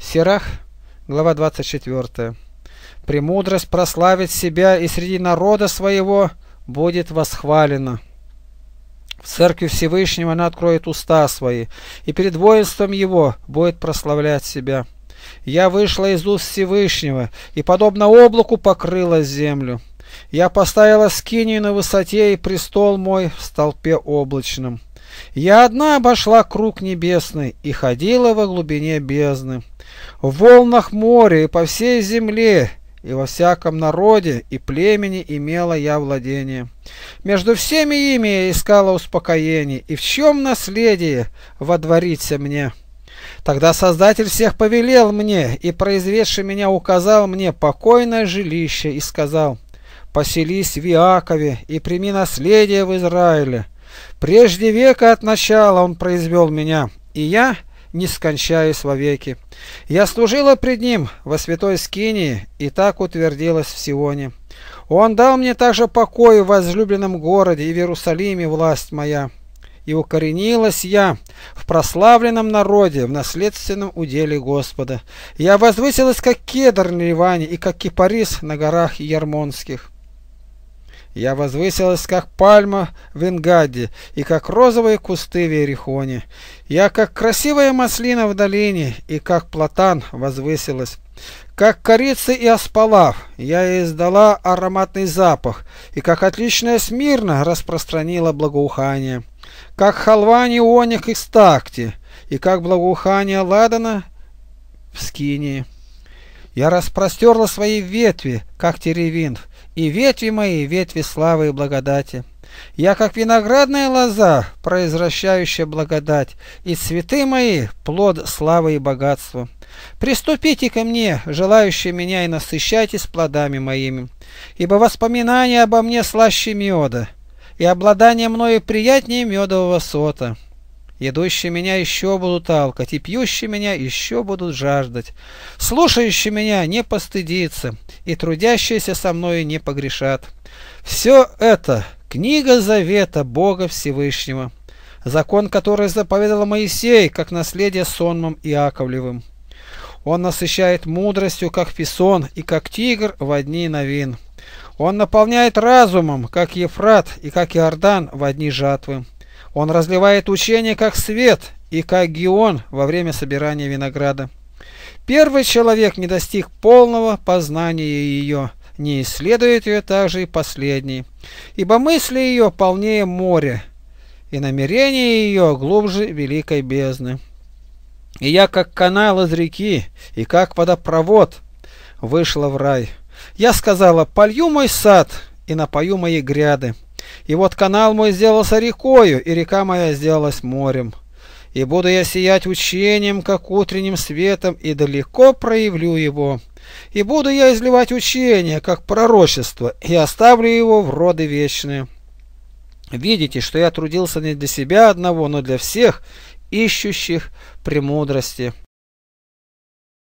Серах, глава 24. «Премудрость прославит себя, и среди народа своего будет восхвалена». В церкви Всевышнего она откроет уста свои, и перед воинством его будет прославлять себя. Я вышла из уст Всевышнего, и, подобно облаку, покрыла землю. Я поставила скинию на высоте, и престол мой в столпе облачном. Я одна обошла круг небесный и ходила во глубине бездны, в волнах моря и по всей земле, и во всяком народе и племени имела я владение. Между всеми ими я искала успокоение, и в чем наследие водворится мне? Тогда Создатель всех повелел мне, и произведший меня указал мне покойное жилище, и сказал, «Поселись в Иакове и прими наследие в Израиле». Прежде века от начала он произвел меня, и я не скончаюсь вовеки. Я служила пред ним во святой Скинии и так утвердилась в Сионе. Он дал мне также покой в возлюбленном городе и в Иерусалиме власть моя. И укоренилась я в прославленном народе, в наследственном уделе Господа. Я возвысилась, как кедр на Ливане и как кипарис на горах Ермонских. Я возвысилась, как пальма в Ингаде и как розовые кусты в Ерихоне. Я, как красивая маслина в долине и как платан возвысилась. Как корица и аспалав я издала ароматный запах, и как отличная смирно распространила благоухание. Как халвани оник и стакти, и как благоухание ладана в скинии. Я распростерла свои ветви, как теревинт, и ветви мои, ветви славы и благодати. Я, как виноградная лоза, произвращающая благодать, и цветы мои – плод славы и богатства. Приступите ко мне, желающие меня, и насыщайтесь плодами моими, ибо воспоминания обо мне слаще меда, и обладание мною приятнее медового сота». Едущие меня еще будут алкать, и пьющие меня еще будут жаждать. Слушающие меня не постыдится, и трудящиеся со мною не погрешат. Все это книга завета Бога Всевышнего, закон, который заповедал Моисей, как наследие сонмом Иаковлевым. Он насыщает мудростью, как писон, и как тигр в одни новин. Он наполняет разумом, как Ефрат и как Иордан в одни жатвы. Он разливает учение как свет и как геон во время собирания винограда. Первый человек не достиг полного познания ее, не исследует ее также и последний, ибо мысли ее полнее моря, и намерение ее глубже великой бездны. И я, как канал из реки, и как водопровод, вышла в рай. Я сказала, полью мой сад и напою мои гряды. И вот канал мой сделался рекою, и река моя сделалась морем. И буду я сиять учением, как утренним светом, и далеко проявлю его. И буду я изливать учение, как пророчество, и оставлю его в роды вечные. Видите, что я трудился не для себя одного, но для всех, ищущих премудрости.